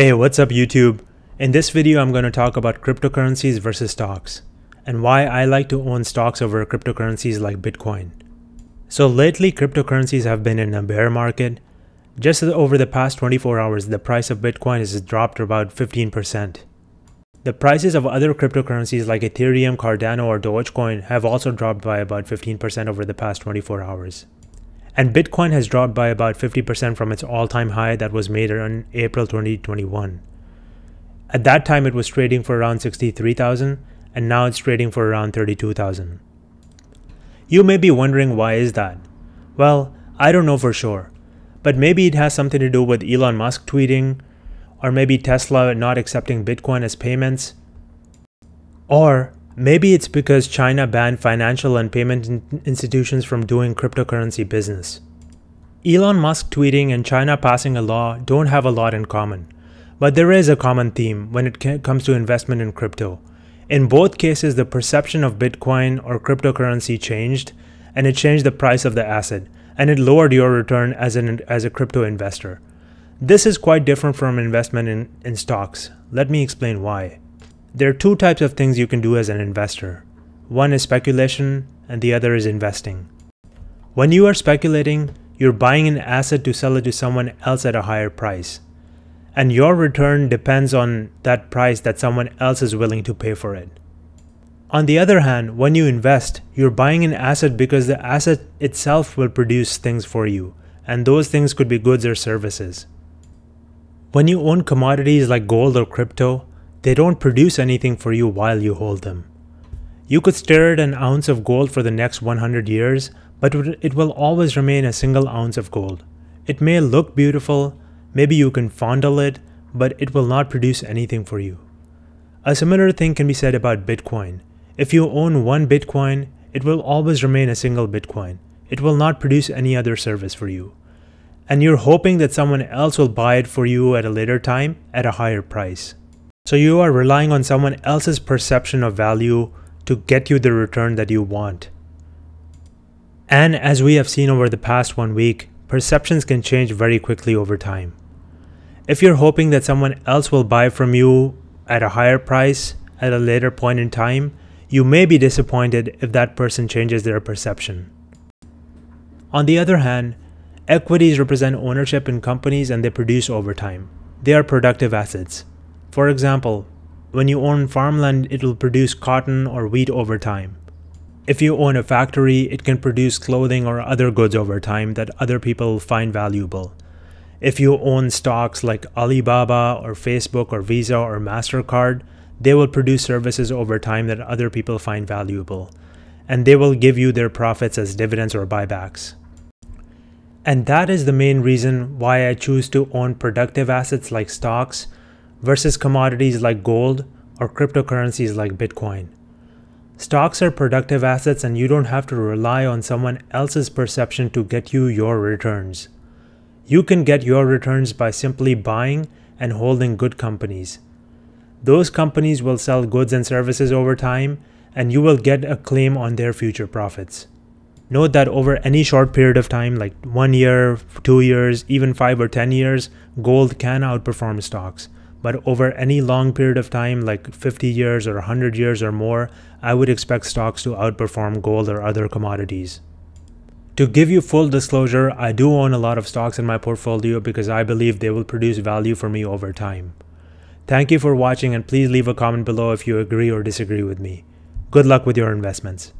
Hey, what's up YouTube? In this video, I'm going to talk about cryptocurrencies versus stocks and why I like to own stocks over cryptocurrencies like Bitcoin. So lately, cryptocurrencies have been in a bear market. Just over the past 24 hours, the price of Bitcoin has dropped about 15%. The prices of other cryptocurrencies like Ethereum, Cardano, or Dogecoin have also dropped by about 15% over the past 24 hours. And Bitcoin has dropped by about 50% from its all time high that was made in April 2021. At that time, it was trading for around 63,000, and now it's trading for around 32,000. You may be wondering why is that? Well, I don't know for sure, but maybe it has something to do with Elon Musk tweeting, or maybe Tesla not accepting Bitcoin as payments, or Maybe it's because China banned financial and payment in institutions from doing cryptocurrency business. Elon Musk tweeting and China passing a law don't have a lot in common. But there is a common theme when it comes to investment in crypto. In both cases, the perception of Bitcoin or cryptocurrency changed, and it changed the price of the asset, and it lowered your return as, an, as a crypto investor. This is quite different from investment in, in stocks. Let me explain why. There are two types of things you can do as an investor. One is speculation and the other is investing. When you are speculating, you're buying an asset to sell it to someone else at a higher price. And your return depends on that price that someone else is willing to pay for it. On the other hand, when you invest, you're buying an asset because the asset itself will produce things for you, and those things could be goods or services. When you own commodities like gold or crypto, they don't produce anything for you while you hold them. You could stare at an ounce of gold for the next 100 years, but it will always remain a single ounce of gold. It may look beautiful, maybe you can fondle it, but it will not produce anything for you. A similar thing can be said about Bitcoin. If you own one Bitcoin, it will always remain a single Bitcoin. It will not produce any other service for you. And you're hoping that someone else will buy it for you at a later time at a higher price. So you are relying on someone else's perception of value to get you the return that you want. And as we have seen over the past one week, perceptions can change very quickly over time. If you're hoping that someone else will buy from you at a higher price at a later point in time, you may be disappointed if that person changes their perception. On the other hand, equities represent ownership in companies and they produce over time. They are productive assets. For example, when you own farmland, it'll produce cotton or wheat over time. If you own a factory, it can produce clothing or other goods over time that other people find valuable. If you own stocks like Alibaba or Facebook or Visa or MasterCard, they will produce services over time that other people find valuable. And they will give you their profits as dividends or buybacks. And that is the main reason why I choose to own productive assets like stocks versus commodities like gold or cryptocurrencies like Bitcoin. Stocks are productive assets and you don't have to rely on someone else's perception to get you your returns. You can get your returns by simply buying and holding good companies. Those companies will sell goods and services over time and you will get a claim on their future profits. Note that over any short period of time, like one year, two years, even five or ten years, gold can outperform stocks but over any long period of time, like 50 years or 100 years or more, I would expect stocks to outperform gold or other commodities. To give you full disclosure, I do own a lot of stocks in my portfolio because I believe they will produce value for me over time. Thank you for watching and please leave a comment below if you agree or disagree with me. Good luck with your investments.